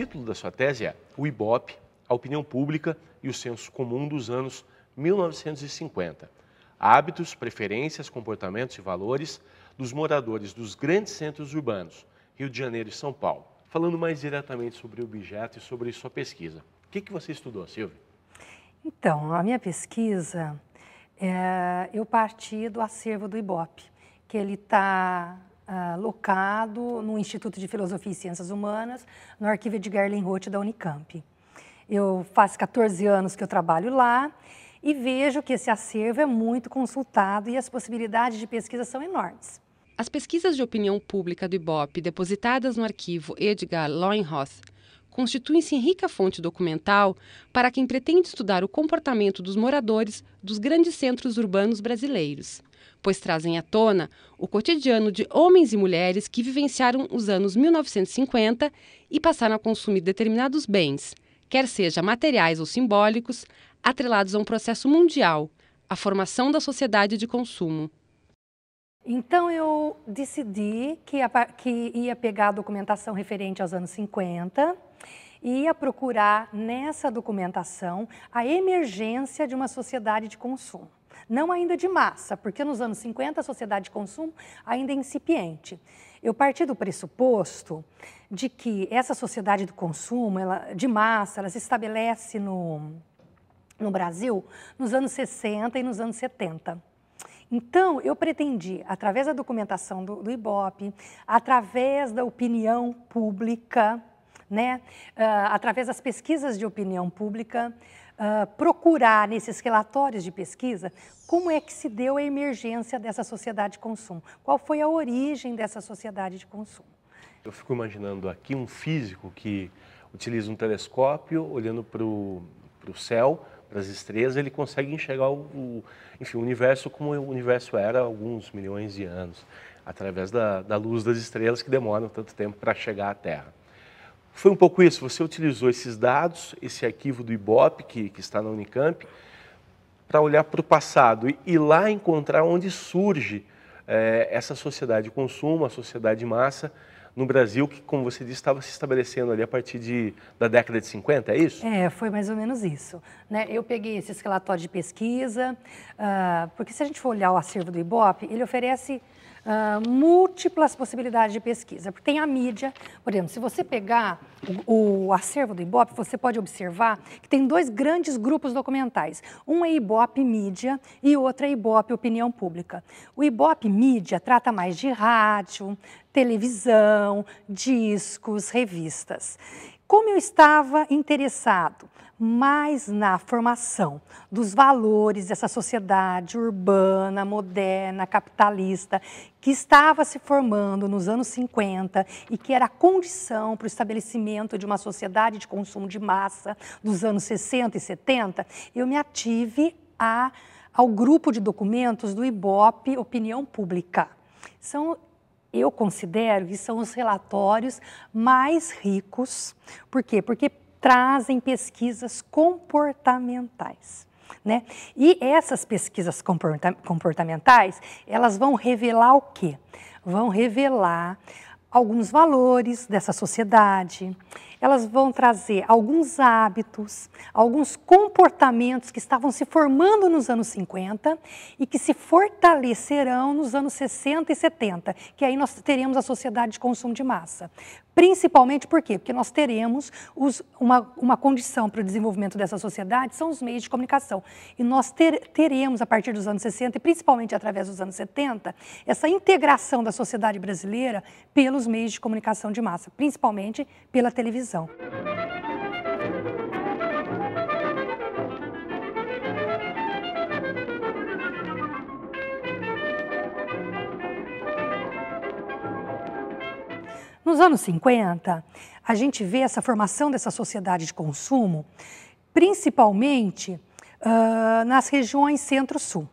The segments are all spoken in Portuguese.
título da sua tese é O Ibope, a opinião pública e o senso comum dos anos 1950. Hábitos, preferências, comportamentos e valores dos moradores dos grandes centros urbanos, Rio de Janeiro e São Paulo. Falando mais diretamente sobre o objeto e sobre sua pesquisa. O que, que você estudou, Silvia? Então, a minha pesquisa, é, eu parti do acervo do IBOP, que ele está ah, locado no Instituto de Filosofia e Ciências Humanas, no arquivo Edgar Lenroth da Unicamp. Eu faço 14 anos que eu trabalho lá e vejo que esse acervo é muito consultado e as possibilidades de pesquisa são enormes. As pesquisas de opinião pública do IBOP depositadas no arquivo Edgar Loinhoff constituem-se em rica fonte documental para quem pretende estudar o comportamento dos moradores dos grandes centros urbanos brasileiros pois trazem à tona o cotidiano de homens e mulheres que vivenciaram os anos 1950 e passaram a consumir determinados bens, quer seja materiais ou simbólicos, atrelados a um processo mundial, a formação da sociedade de consumo. Então eu decidi que que ia pegar a documentação referente aos anos 50 e ia procurar nessa documentação a emergência de uma sociedade de consumo não ainda de massa, porque nos anos 50 a sociedade de consumo ainda é incipiente. Eu parti do pressuposto de que essa sociedade do consumo, ela, de massa, ela se estabelece no, no Brasil nos anos 60 e nos anos 70. Então, eu pretendi, através da documentação do, do IBOP, através da opinião pública, né, uh, através das pesquisas de opinião pública, uh, procurar nesses relatórios de pesquisa como é que se deu a emergência dessa sociedade de consumo, qual foi a origem dessa sociedade de consumo. Eu fico imaginando aqui um físico que utiliza um telescópio olhando para o céu, para as estrelas, ele consegue enxergar o, o, enfim, o universo como o universo era há alguns milhões de anos, através da, da luz das estrelas que demoram tanto tempo para chegar à Terra. Foi um pouco isso, você utilizou esses dados, esse arquivo do IBOP, que, que está na Unicamp, para olhar para o passado e, e, lá encontrar onde surge eh, essa sociedade de consumo, a sociedade de massa, no Brasil, que, como você disse, estava se estabelecendo ali a partir de, da década de 50, é isso? É, foi mais ou menos isso. Né? Eu peguei esses relatórios de pesquisa, uh, porque se a gente for olhar o acervo do IBOP, ele oferece uh, múltiplas possibilidades de pesquisa. Porque tem a mídia, por exemplo, se você pegar o, o acervo do Ibope, você pode observar que tem dois grandes grupos documentais. Um é Ibope Mídia e outro é Ibope Opinião Pública. O Ibope Mídia trata mais de rádio, televisão, discos, revistas. Como eu estava interessado mais na formação dos valores dessa sociedade urbana, moderna, capitalista, que estava se formando nos anos 50 e que era a condição para o estabelecimento de uma sociedade de consumo de massa dos anos 60 e 70, eu me ative a, ao grupo de documentos do IBOP Opinião Pública. São eu considero que são os relatórios mais ricos. Por quê? Porque trazem pesquisas comportamentais. Né? E essas pesquisas comportamentais, elas vão revelar o quê? Vão revelar alguns valores dessa sociedade, elas vão trazer alguns hábitos, alguns comportamentos que estavam se formando nos anos 50 e que se fortalecerão nos anos 60 e 70, que aí nós teremos a sociedade de consumo de massa. Principalmente por quê? Porque nós teremos os, uma, uma condição para o desenvolvimento dessa sociedade, são os meios de comunicação. E nós ter, teremos, a partir dos anos 60 e principalmente através dos anos 70, essa integração da sociedade brasileira pelos meios de comunicação de massa, principalmente pela televisão atenção. Nos anos 50, a gente vê essa formação dessa sociedade de consumo principalmente uh, nas regiões centro-sul.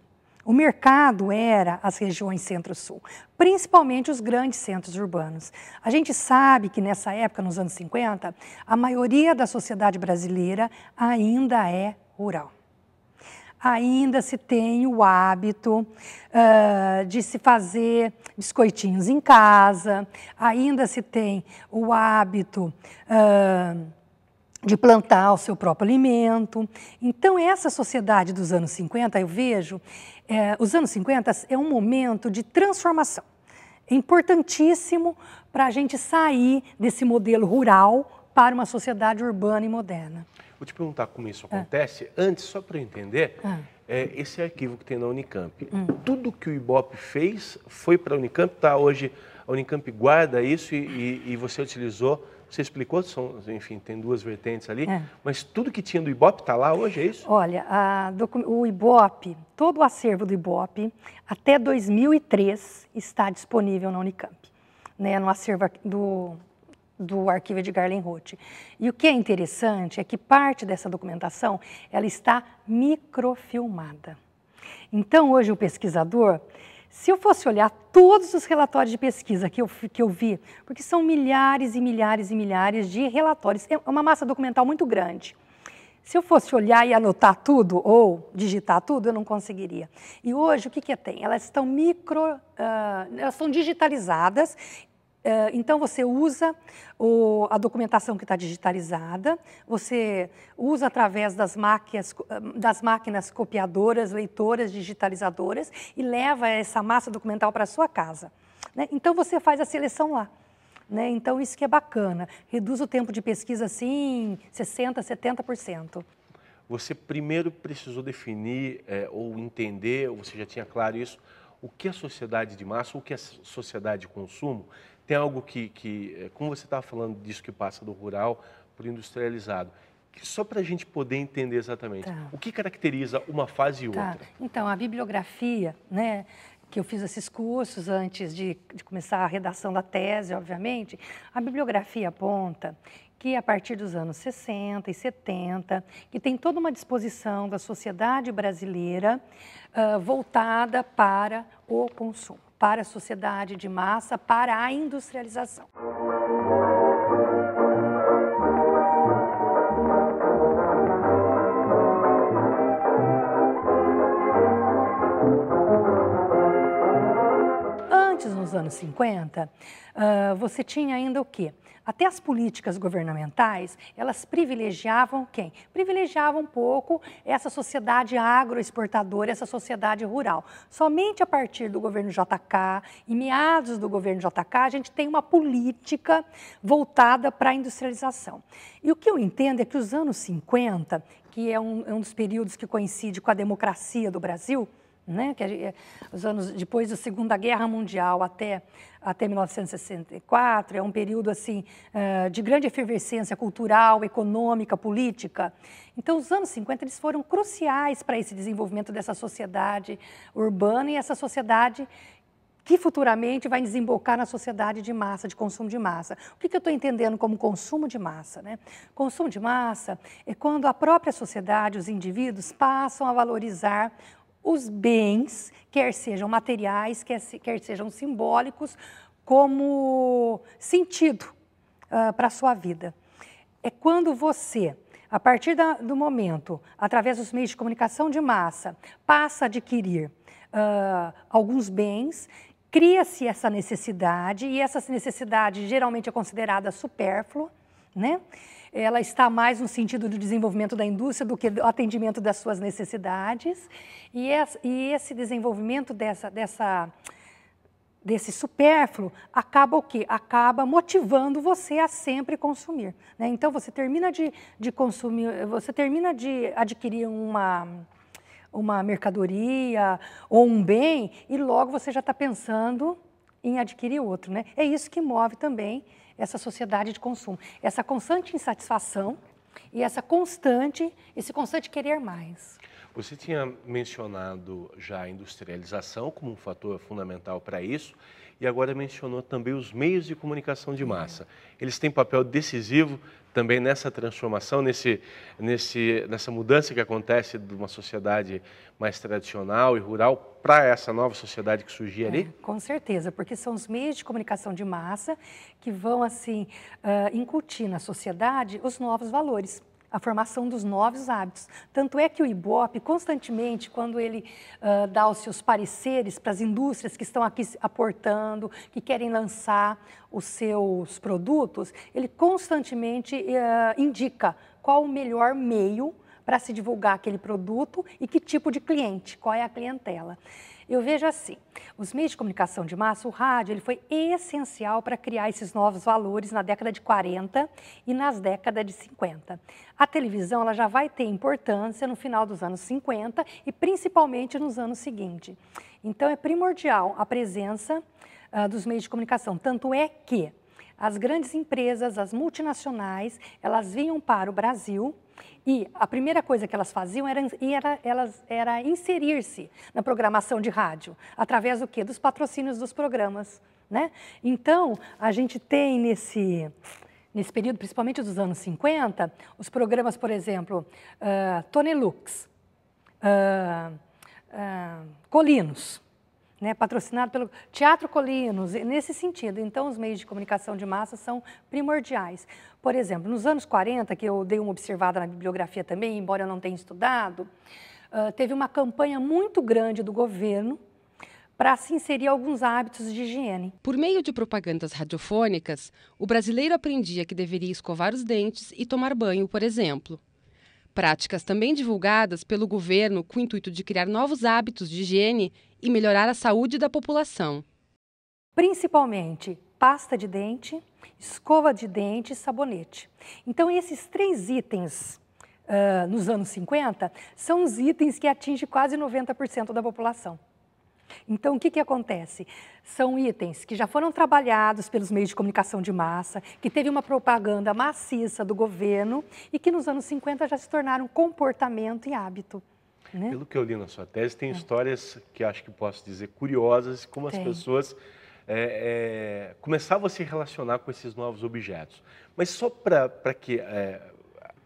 O mercado era as regiões centro-sul, principalmente os grandes centros urbanos. A gente sabe que nessa época, nos anos 50, a maioria da sociedade brasileira ainda é rural ainda se tem o hábito uh, de se fazer biscoitinhos em casa, ainda se tem o hábito uh, de plantar o seu próprio alimento. Então, essa sociedade dos anos 50, eu vejo, é, os anos 50 é um momento de transformação. É importantíssimo para a gente sair desse modelo rural para uma sociedade urbana e moderna. Vou te perguntar como isso ah. acontece. É. Antes, só para eu entender, ah. é. esse arquivo que tem na Unicamp, hum. tudo que o IBOP fez foi para a Unicamp, tá? Hoje a Unicamp guarda isso e, e, e você utilizou você explicou, são, enfim, tem duas vertentes ali, é. mas tudo que tinha do Ibope está lá hoje, é isso? Olha, a, o Ibope, todo o acervo do Ibope, até 2003, está disponível na Unicamp, né, no acervo do, do arquivo de Garland Roth. E o que é interessante é que parte dessa documentação ela está microfilmada. Então, hoje, o pesquisador se eu fosse olhar todos os relatórios de pesquisa que eu, que eu vi, porque são milhares e milhares e milhares de relatórios, é, é uma massa documental muito grande. Se eu fosse olhar e anotar tudo ou digitar tudo, eu não conseguiria. E hoje, o que, que tem? Elas estão micro. Uh, elas são digitalizadas eh, então você usa o, a documentação que está digitalizada, você usa através das máquinas, eh, das máquinas copiadoras, leitoras, digitalizadoras e leva essa massa documental para a sua casa. Né? Então você faz a seleção lá. Né? Então isso que é bacana, reduz o tempo de pesquisa assim em 60%, 70%. Você primeiro precisou definir é, ou entender, ou você já tinha claro isso, o que é sociedade de massa, o que é sociedade de consumo, tem algo que, que é, como você estava falando disso que passa do rural para o industrializado, só para a gente poder entender exatamente, tá. o que caracteriza uma fase e tá. outra? Então, a bibliografia, né, que eu fiz esses cursos antes de, de, começar a redação da tese, obviamente, a bibliografia aponta que a partir dos anos 60 e 70, que tem toda uma disposição da sociedade brasileira uh, voltada para o consumo para a sociedade de massa, para a industrialização. anos 50, uh, ah, você tinha ainda o quê? Até as políticas governamentais, elas privilegiavam quem? Privilegiavam um pouco essa sociedade agroexportadora, essa sociedade rural. Somente a partir do governo JK, em meados do governo JK, a gente tem uma política voltada para a industrialização. E o que eu entendo é que os anos 50, que é um, é um dos períodos que coincide com a democracia do Brasil, né? Que eh, os anos depois da Segunda Guerra Mundial até até 1964 é um período assim eh, de grande efervescência cultural, econômica, política. Então, os anos 50 eles foram cruciais para esse desenvolvimento dessa sociedade urbana e essa sociedade que futuramente vai desembocar na sociedade de massa, de consumo de massa. O que, que eu estou entendendo como consumo de massa? Né? Consumo de massa é quando a própria sociedade, os indivíduos, passam a valorizar os bens, quer sejam materiais, quer, quer sejam simbólicos, como sentido uh, ah, para a sua vida. É quando você, a partir da, do momento, através dos meios de comunicação de massa, passa a adquirir uh, alguns bens cria-se essa necessidade e essa necessidade geralmente é considerada supérflua, né? ela está mais no sentido do desenvolvimento da indústria do que do atendimento das suas necessidades. E, essa, e esse desenvolvimento dessa, dessa, desse supérfluo acaba o quê? Acaba motivando você a sempre consumir. Né? Então você termina de, de consumir, você termina de adquirir uma uma mercadoria ou um bem e logo você já está pensando em adquirir outro, né? É isso que move também essa sociedade de consumo, essa constante insatisfação e essa constante, esse constante querer mais. Você tinha mencionado já a industrialização como um fator fundamental para isso e agora mencionou também os meios de comunicação de massa. Eles têm papel decisivo também nessa transformação, nesse, nesse, nessa mudança que acontece de uma sociedade mais tradicional e rural para essa nova sociedade que surgir é, ali? com certeza, porque são os meios de comunicação de massa que vão assim uh, incutir na sociedade os novos valores a formação dos novos hábitos. Tanto é que o IBOP, constantemente, quando ele uh, dá os seus pareceres para as indústrias que estão aqui aportando, que querem lançar os seus produtos, ele constantemente uh, indica qual o melhor meio para se divulgar aquele produto e que tipo de cliente, qual é a clientela. Eu vejo assim, os meios de comunicação de massa, o rádio, ele foi essencial para criar esses novos valores na década de 40 e nas décadas de 50. A televisão ela já vai ter importância no final dos anos 50 e principalmente nos anos seguintes. Então é primordial a presença uh, dos meios de comunicação, tanto é que as grandes empresas, as multinacionais, elas vinham para o Brasil e a primeira coisa que elas faziam era, era, elas, era inserir-se na programação de rádio, através do quê? Dos patrocínios dos programas. Né? Então, a gente tem nesse, nesse período, principalmente dos anos 50, os programas, por exemplo, uh, ah, Tonelux, uh, ah, uh, ah, Colinos, né, patrocinado pelo Teatro Colinos, nesse sentido. Então, os meios de comunicação de massa são primordiais. Por exemplo, nos anos 40, que eu dei uma observada na bibliografia também, embora eu não tenha estudado, uh, teve uma campanha muito grande do governo para se inserir alguns hábitos de higiene. Por meio de propagandas radiofônicas, o brasileiro aprendia que deveria escovar os dentes e tomar banho, por exemplo práticas também divulgadas pelo governo com o intuito de criar novos hábitos de higiene e melhorar a saúde da população. Principalmente pasta de dente, escova de dente e sabonete. Então, esses três itens uh, nos anos 50 são os itens que atingem quase 90% da população. Então, o que, que acontece? São itens que já foram trabalhados pelos meios de comunicação de massa, que teve uma propaganda maciça do governo e que nos anos 50 já se tornaram comportamento e hábito. Né? Pelo que eu li na sua tese, tem é. histórias que acho que posso dizer curiosas, como tem. as pessoas é, é, começavam a se relacionar com esses novos objetos. Mas só para que é,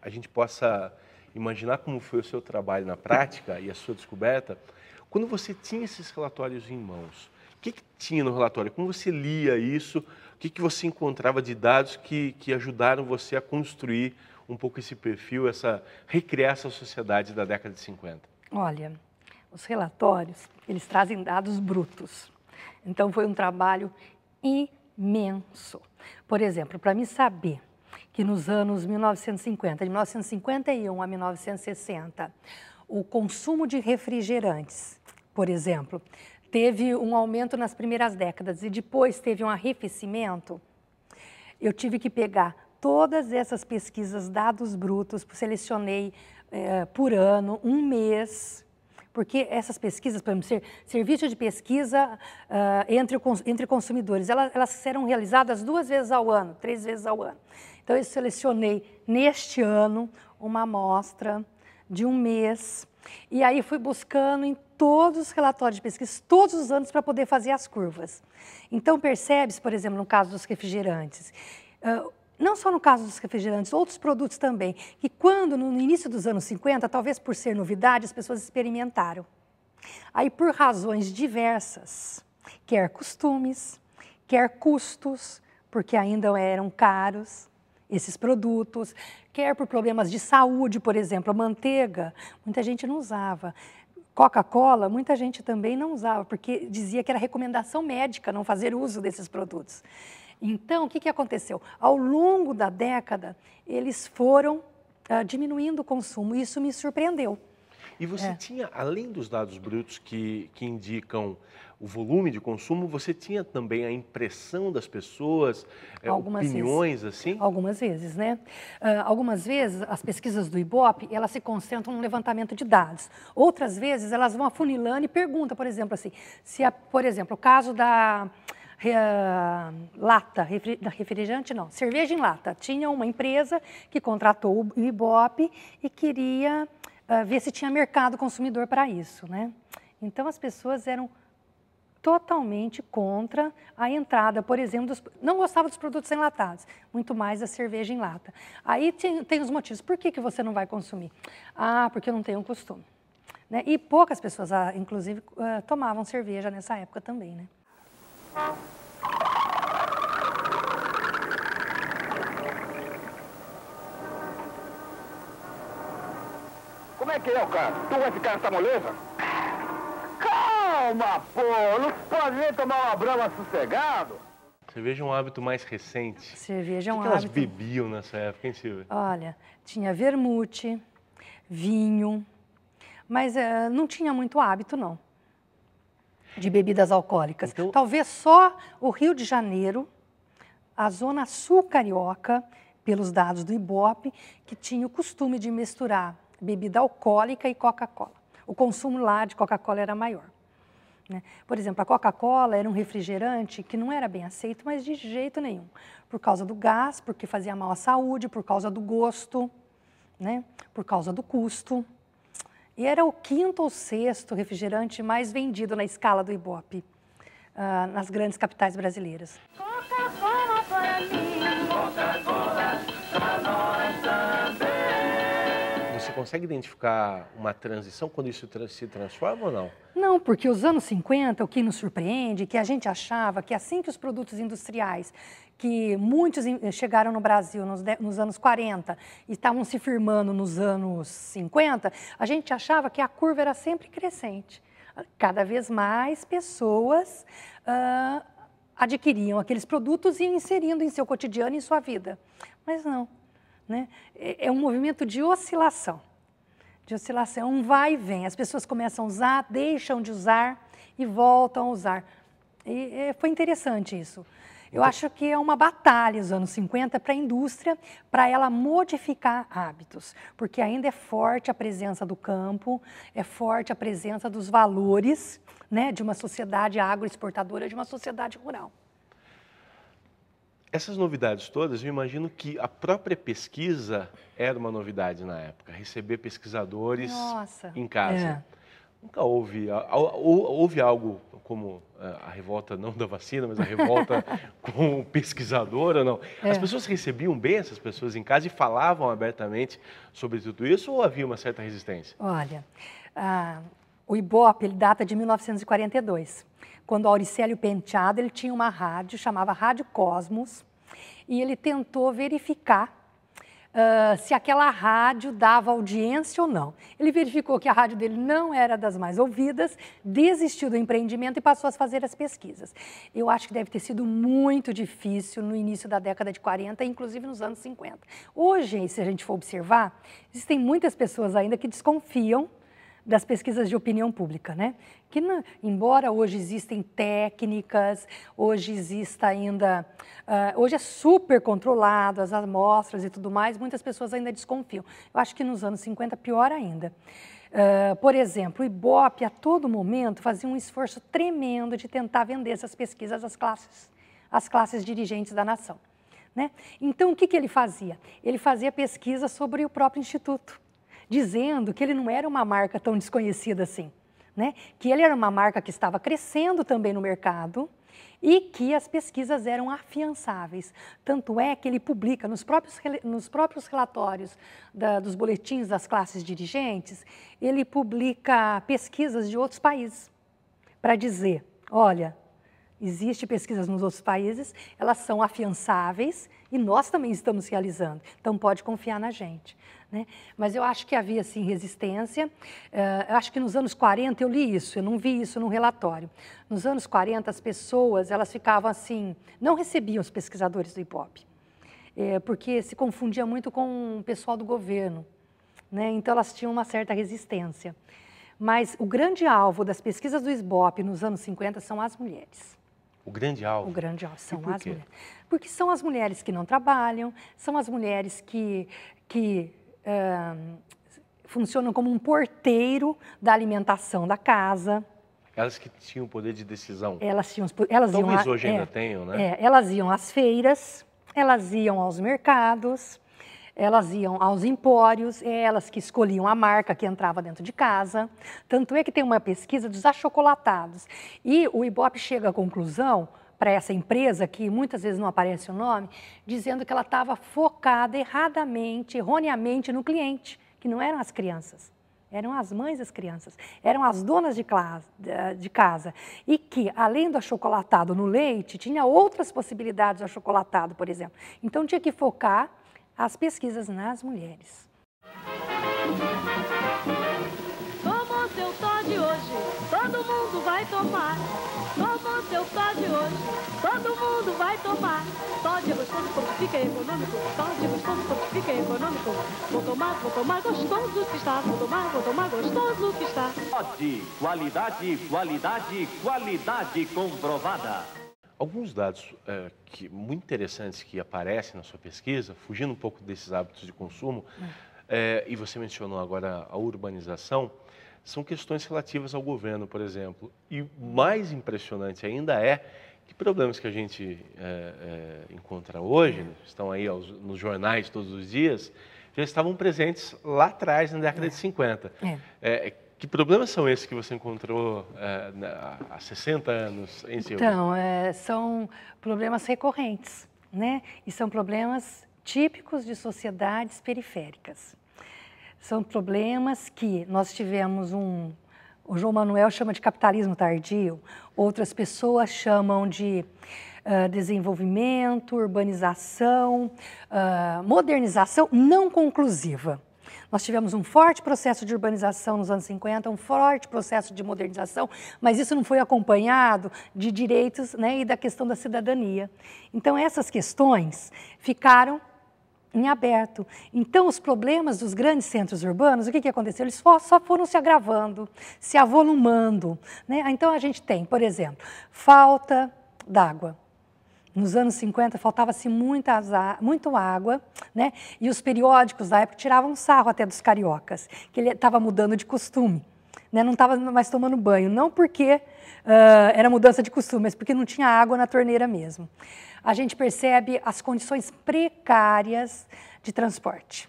a gente possa imaginar como foi o seu trabalho na prática e a sua descoberta, quando você tinha esses relatórios em mãos, o que, que tinha no relatório? Como você lia isso? O que, que você encontrava de dados que, que ajudaram você a construir um pouco esse perfil, essa recriar essa sociedade da década de 50? Olha, os relatórios, eles trazem dados brutos. Então foi um trabalho imenso. Por exemplo, para me saber que nos anos 1950, de 1951 a 1960, o consumo de refrigerantes, por exemplo, teve um aumento nas primeiras décadas e depois teve um arrefecimento, eu tive que pegar todas essas pesquisas, dados brutos, selecionei é, por ano, um mês, porque essas pesquisas, por exemplo, serviço de pesquisa uh, entre, entre consumidores, elas, elas serão realizadas duas vezes ao ano, três vezes ao ano. Então, eu selecionei neste ano uma amostra de um mês e aí fui buscando em todos os relatórios de pesquisa, todos os anos, para poder fazer as curvas. Então, percebe-se, por exemplo, no caso dos refrigerantes, uh, não só no caso dos refrigerantes, outros produtos também, que quando, no início dos anos 50, talvez por ser novidade, as pessoas experimentaram. Aí, por razões diversas, quer costumes, quer custos, porque ainda eram caros, esses produtos, quer por problemas de saúde, por exemplo, a manteiga, muita gente não usava. Coca-Cola, muita gente também não usava, porque dizia que era recomendação médica não fazer uso desses produtos. Então, o que, que aconteceu? Ao longo da década, eles foram uh, diminuindo o consumo, isso me surpreendeu. E você é. tinha, além dos dados brutos que, que indicam o volume de consumo, você tinha também a impressão das pessoas, é, opiniões vezes. assim? Algumas vezes, né? Uh, algumas vezes as pesquisas do IBOP elas se concentram no levantamento de dados. Outras vezes elas vão afunilando e perguntam, por exemplo, assim, se, a, por exemplo, o caso da ah, lata, refrigerante não, cerveja em lata. Tinha uma empresa que contratou o Ibope e queria uh, ver se tinha mercado consumidor para isso, né? Então as pessoas eram totalmente contra a entrada, por exemplo, dos, não gostava dos produtos enlatados, muito mais a cerveja em lata. Aí tem, tem os motivos. Por que, que você não vai consumir? Ah, porque eu não tenho costume. Né? E poucas pessoas, ah, inclusive, ah, tomavam cerveja nessa época também. Né? Como é que é, o cara? Tu vai ficar nessa moleza? Calma, pô! Não pode nem tomar uma brama sossegado? Cerveja é um hábito mais recente. Cerveja é um o que elas bebiam nessa época, hein, Silvia? Olha, tinha vermute, vinho, mas uh, não tinha muito hábito, não, de bebidas alcoólicas. Então... Talvez só o Rio de Janeiro, a zona sul carioca, pelos dados do IBOP, que tinha o costume de misturar bebida alcoólica e Coca-Cola. O consumo lá de Coca-Cola era maior. Né? Por exemplo, a Coca-Cola era um refrigerante que não era bem aceito, mas de jeito nenhum. Por causa do gás, porque fazia mal à saúde, por causa do gosto, né? por causa do custo. E era o quinto ou sexto refrigerante mais vendido na escala do Ibope, uh, nas grandes capitais brasileiras. Coca-Cola para mim. consegue identificar uma transição quando isso se transforma ou não? Não, porque os anos 50, o que nos surpreende, que a gente achava que assim que os produtos industriais, que muitos chegaram no Brasil nos, nos anos 40 e estavam se firmando nos anos 50, a gente achava que a curva era sempre crescente. Cada vez mais pessoas uh, adquiriam aqueles produtos e inserindo em seu cotidiano e em sua vida. Mas não, né? É, é um movimento de oscilação, de oscilação, é um vai e vem. As pessoas começam a usar, deixam de usar e voltam a usar. E é, foi interessante isso. Eu acho que é uma batalha os anos 50 para a indústria, para ela modificar hábitos, porque ainda é forte a presença do campo, é forte a presença dos valores né, de uma sociedade agroexportadora, de uma sociedade rural. Essas novidades todas, eu imagino que a própria pesquisa era uma novidade na época, receber pesquisadores Nossa. em casa. É. Nunca houve, houve algo como é, a revolta, não da vacina, mas a revolta com o pesquisador, ou não. É. As pessoas recebiam bem essas pessoas em casa e falavam abertamente sobre tudo isso ou havia uma certa resistência? Olha, ah, o IBOP ele data de 1942 quando Auricélio Penteado, ele tinha uma rádio, chamava Rádio Cosmos, e ele tentou verificar uh, se aquela rádio dava audiência ou não. Ele verificou que a rádio dele não era das mais ouvidas, desistiu do empreendimento e passou a fazer as pesquisas. Eu acho que deve ter sido muito difícil no início da década de 40, inclusive nos anos 50. Hoje, se a gente for observar, existem muitas pessoas ainda que desconfiam das pesquisas de opinião pública, né? Que não, embora hoje existem técnicas, hoje exista ainda, uh, hoje é super controlado as amostras e tudo mais, muitas pessoas ainda desconfiam. Eu acho que nos anos 50 pior ainda. Uh, por exemplo, o Ibope a todo momento fazia um esforço tremendo de tentar vender essas pesquisas às classes, às classes dirigentes da nação. Né? Então, o que, que ele fazia? Ele fazia pesquisa sobre o próprio instituto dizendo que ele não era uma marca tão desconhecida assim, né? Que ele era uma marca que estava crescendo também no mercado e que as pesquisas eram afiançáveis. Tanto é que ele publica nos próprios, nos próprios relatórios da, dos boletins das classes dirigentes, ele publica pesquisas de outros países para dizer, olha, existe pesquisas nos outros países, elas são afiançáveis e nós também estamos realizando. Então pode confiar na gente. Né? Mas eu acho que havia, assim, resistência. Eh, eu acho que nos anos 40, eu li isso, eu não vi isso num relatório. Nos anos 40, as pessoas, elas ficavam assim, não recebiam os pesquisadores do IPOP, eh, porque se confundia muito com o pessoal do governo. Né? Então, elas tinham uma certa resistência. Mas o grande alvo das pesquisas do IBOP nos anos 50 são as mulheres. O grande alvo? O grande alvo são as mulheres. Porque são as mulheres que não trabalham, são as mulheres que, que funcionam como um porteiro da alimentação da casa. Elas que tinham poder de decisão. Elas tinham, elas Talvez iam a, hoje é, ainda tenham, né? É, elas iam às feiras, elas iam aos mercados, elas iam aos empórios, é elas que escolhiam a marca que entrava dentro de casa. Tanto é que tem uma pesquisa dos achocolatados. E o Ibope chega à conclusão para essa empresa, que muitas vezes não aparece o nome, dizendo que ela estava focada erradamente, erroneamente no cliente, que não eram as crianças. Eram as mães das crianças, eram as donas de, classe, de casa. E que, além do achocolatado no leite, tinha outras possibilidades de achocolatado, por exemplo. Então, tinha que focar as pesquisas nas mulheres. Como seu tom de hoje, todo mundo vai tomar só de hoje. Todo mundo vai tomar. Só de gostoso como fica econômico. Só de gostoso como fica econômico. Vou tomar, vou tomar gostoso que está. Vou tomar, vou tomar gostoso que está. Pode. Qualidade, qualidade, qualidade comprovada. Alguns dados é, que, muito interessantes que aparecem na sua pesquisa, fugindo um pouco desses hábitos de consumo, hum. é, e você mencionou agora a urbanização, são questões relativas ao governo, por exemplo. E mais impressionante ainda é que problemas que a gente é, é, encontra hoje, estão aí aos, nos jornais todos os dias, já estavam presentes lá atrás, na década é. de 50. É. É, que problemas são esses que você encontrou é, na, há 60 anos em seu? Então, são problemas recorrentes, né? E são problemas típicos de sociedades periféricas. São problemas que nós tivemos um. O João Manuel chama de capitalismo tardio, outras pessoas chamam de uh, desenvolvimento, urbanização, uh, modernização não conclusiva. Nós tivemos um forte processo de urbanização nos anos 50, um forte processo de modernização, mas isso não foi acompanhado de direitos né, e da questão da cidadania. Então, essas questões ficaram em aberto. Então, os problemas dos grandes centros urbanos, o que, que aconteceu? Eles só, só foram se agravando, se avolumando. Né? Então, a gente tem, por exemplo, falta d'água. Nos anos 50 faltava-se muita, água, né? E os periódicos da época tiravam sarro até dos cariocas, que ele estava mudando de costume né, não estava mais tomando banho. Não porque uh, era mudança de costume, mas porque não tinha água na torneira mesmo. A gente percebe as condições precárias de transporte.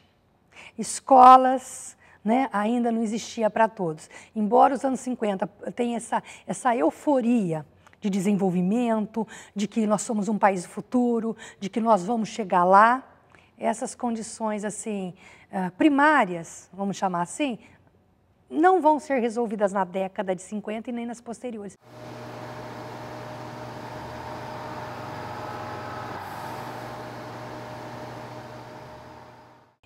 Escolas, né, ainda não existia para todos. Embora os anos 50 tenha essa, essa euforia de desenvolvimento, de que nós somos um país do futuro, de que nós vamos chegar lá, essas condições assim ah, primárias, vamos chamar assim, não vão ser resolvidas na década de 50 e nem nas posteriores.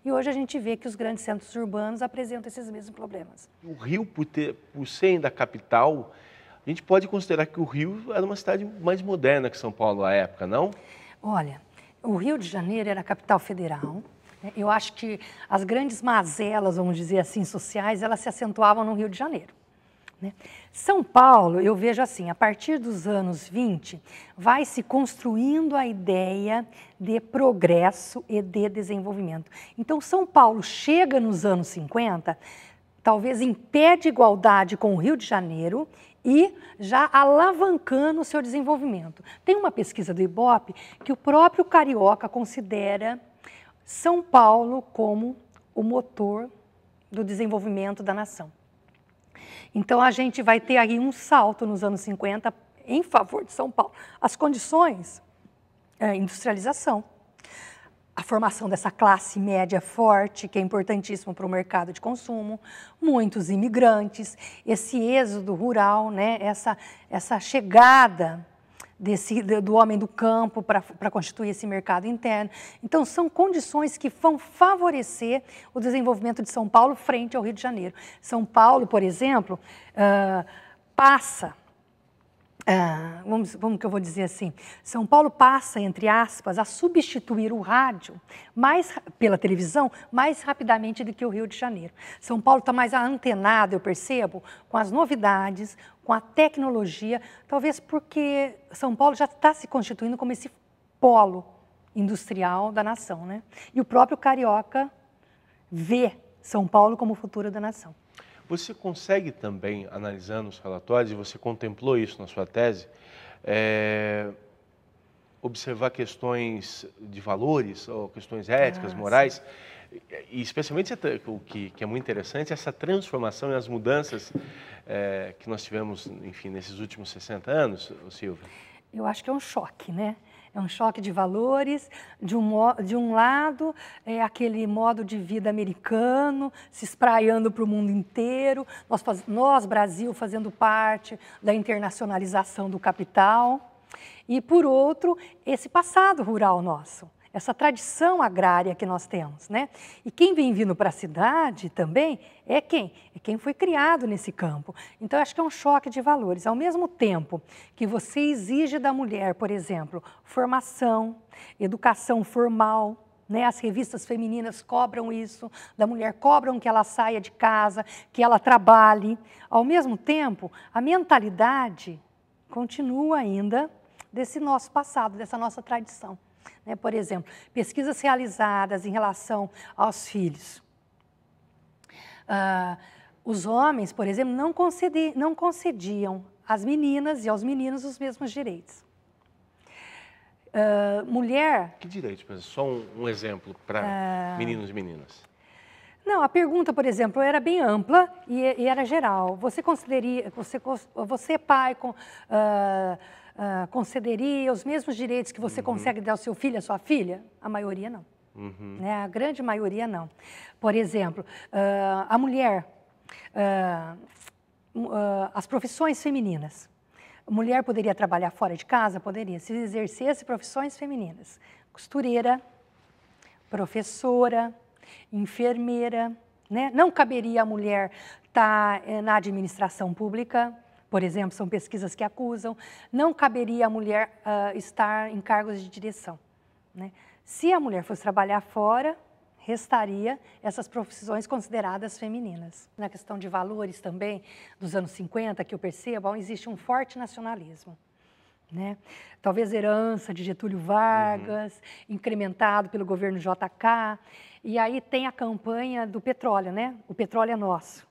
E hoje a gente vê que os grandes centros urbanos apresentam esses mesmos problemas. O Rio, por, ter, por ser ainda a capital, a gente pode considerar que o Rio era uma cidade mais moderna que São Paulo à época, não? Olha, o Rio de Janeiro era a capital federal, eu acho que as grandes mazelas, vamos dizer assim, sociais, elas se acentuavam no Rio de Janeiro. Né? São Paulo, eu vejo assim, a partir dos anos 20, vai se construindo a ideia de progresso e de desenvolvimento. Então, São Paulo chega nos anos 50, talvez em pé de igualdade com o Rio de Janeiro e já alavancando o seu desenvolvimento. Tem uma pesquisa do IBOP que o próprio Carioca considera são Paulo como o motor do desenvolvimento da nação. Então a gente vai ter aí um salto nos anos 50 em favor de São Paulo. As condições, é, industrialização, a formação dessa classe média forte, que é importantíssimo para o mercado de consumo, muitos imigrantes, esse êxodo rural, né, essa, essa chegada desse, do homem do campo para constituir esse mercado interno. Então, são condições que vão favorecer o desenvolvimento de São Paulo frente ao Rio de Janeiro. São Paulo, por exemplo, uh, passa. Uh, vamos, vamos que eu vou dizer assim, São Paulo passa, entre aspas, a substituir o rádio mais pela televisão mais rapidamente do que o Rio de Janeiro. São Paulo está mais antenado, eu percebo, com as novidades, com a tecnologia, talvez porque São Paulo já está se constituindo como esse polo industrial da nação, né? E o próprio carioca vê São Paulo como o futuro da nação. Você consegue também, analisando os relatórios, e você contemplou isso na sua tese, é, observar questões de valores, ou questões éticas, ah, morais, sim e especialmente o que, que, é muito interessante, essa transformação e as mudanças é, que nós tivemos, enfim, nesses últimos 60 anos, Silvia. Eu acho que é um choque, né? É um choque de valores. De um, de um lado, é aquele modo de vida americano se espraiando para o mundo inteiro, nós, nós, Brasil, fazendo parte da internacionalização do capital. E, por outro, esse passado rural nosso essa tradição agrária que nós temos, né? E quem vem vindo para a cidade também é quem? É quem foi criado nesse campo. Então, acho que é um choque de valores. Ao mesmo tempo que você exige da mulher, por exemplo, formação, educação formal, né, as revistas femininas cobram isso, da mulher cobram que ela saia de casa, que ela trabalhe. Ao mesmo tempo, a mentalidade continua ainda desse nosso passado, dessa nossa tradição. Né? Por exemplo, pesquisas realizadas em relação aos filhos. Ah, os homens, por exemplo, não, concedi não concediam às meninas e aos meninos os mesmos direitos. Uh, mulher. Que direito? Só um, um exemplo para uh... Ah. meninos e meninas. Não, a pergunta, por exemplo, era bem ampla e, e era geral. Você consideraria, você, você é pai com, uh, uh, concederia os mesmos direitos que você uhum. consegue dar ao seu filho, à sua filha? A maioria não. Uhum. Né? A grande maioria não. Por exemplo, uh, a mulher, uh, as profissões femininas. A mulher poderia trabalhar fora de casa? Poderia, se exercesse profissões femininas. Costureira, professora, enfermeira. Né? Não caberia a mulher estar tá, eh, na administração pública, por exemplo, são pesquisas que acusam, não caberia a mulher uh, estar em cargos de direção. Né? Se a mulher fosse trabalhar fora, restaria essas profissões consideradas femininas. Na questão de valores também, dos anos 50, que eu percebo, existe um forte nacionalismo. Né? Talvez herança de Getúlio Vargas, uhum. incrementado pelo governo JK. E aí tem a campanha do petróleo, né? O petróleo é nosso.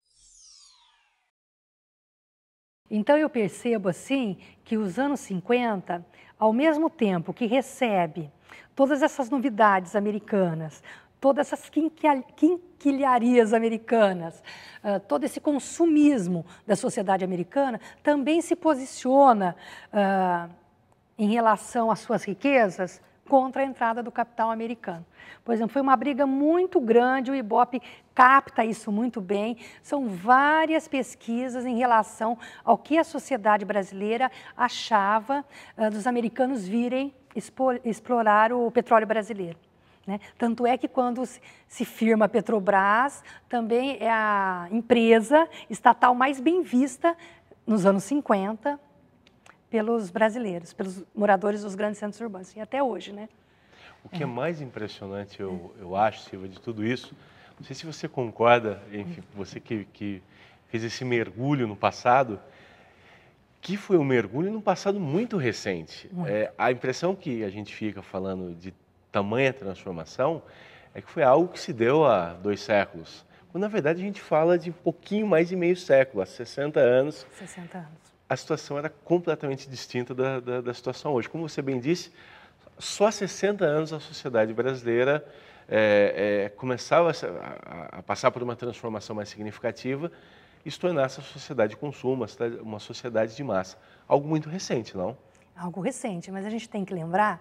Então eu percebo assim que os anos 50, ao mesmo tempo que recebe todas essas novidades americanas, todas essas quinquilharias americanas, ah, todo esse consumismo da sociedade americana também se posiciona ah, em relação às suas riquezas contra a entrada do capital americano. Por exemplo, foi uma briga muito grande, o Ibope capta isso muito bem. São várias pesquisas em relação ao que a sociedade brasileira achava uh, dos americanos virem explorar o petróleo brasileiro. Né? Tanto é que quando se firma Petrobras, também é a empresa estatal mais bem vista nos anos 50 pelos brasileiros, pelos moradores dos grandes centros urbanos, e até hoje, né? O que é, é mais impressionante, eu, eu acho, Silva, de tudo isso, não sei se você concorda, enfim, você que, que fez esse mergulho no passado, que foi um mergulho num passado muito recente. Muito. É, a impressão que a gente fica falando de tamanha transformação é que foi algo que se deu há dois séculos. Quando, na verdade, a gente fala de um pouquinho mais de meio século, há 60 anos. 60 anos a situação era completamente distinta da, da, da situação hoje. Como você bem disse, só há 60 anos a sociedade brasileira é, é, começava a, a, passar por uma transformação mais significativa e se tornasse a sociedade de consumo, uma sociedade de massa. Algo muito recente, não? Algo recente, mas a gente tem que lembrar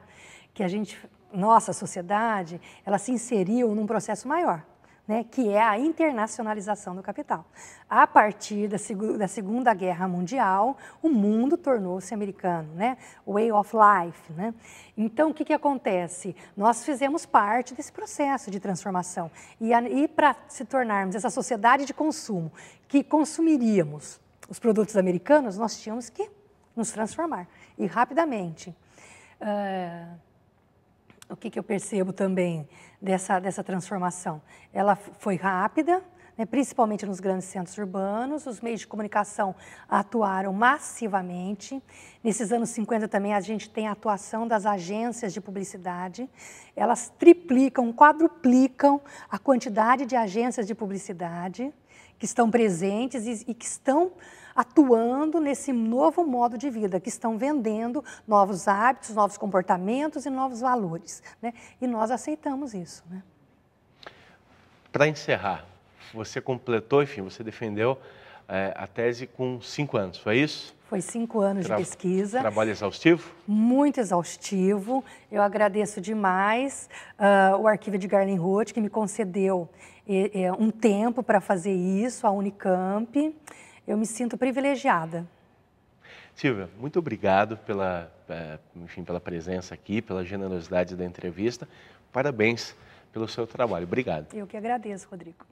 que a gente, nossa sociedade, ela se inseriu num processo maior né, que é a internacionalização do capital. A partir da, seg da Segunda Guerra Mundial, o mundo tornou-se americano, né? Way of life, né? Então, o que, que acontece? Nós fizemos parte desse processo de transformação. E, e para se tornarmos essa sociedade de consumo, que consumiríamos os produtos americanos, nós tínhamos que nos transformar, e rapidamente. Uh o que, que eu percebo também dessa, dessa transformação? Ela foi rápida, né, principalmente nos grandes centros urbanos. Os meios de comunicação atuaram massivamente. Nesses anos 50 também a gente tem a atuação das agências de publicidade. Elas triplicam, quadruplicam a quantidade de agências de publicidade que estão presentes e, e que estão atuando nesse novo modo de vida, que estão vendendo novos hábitos, novos comportamentos e novos valores. Né? E nós aceitamos isso. Né? Para encerrar, você completou, enfim, você defendeu é, a tese com cinco anos, foi isso? Foi cinco anos Tra de pesquisa. Trabalho exaustivo? Muito exaustivo. Eu agradeço demais uh, o arquivo de Garlin Roth, que me concedeu é, um tempo para fazer isso, a Unicamp eu me sinto privilegiada. Silvia, muito obrigado pela, é, enfim, pela presença aqui, pela generosidade da entrevista. Parabéns pelo seu trabalho. Obrigado. Eu que agradeço, Rodrigo.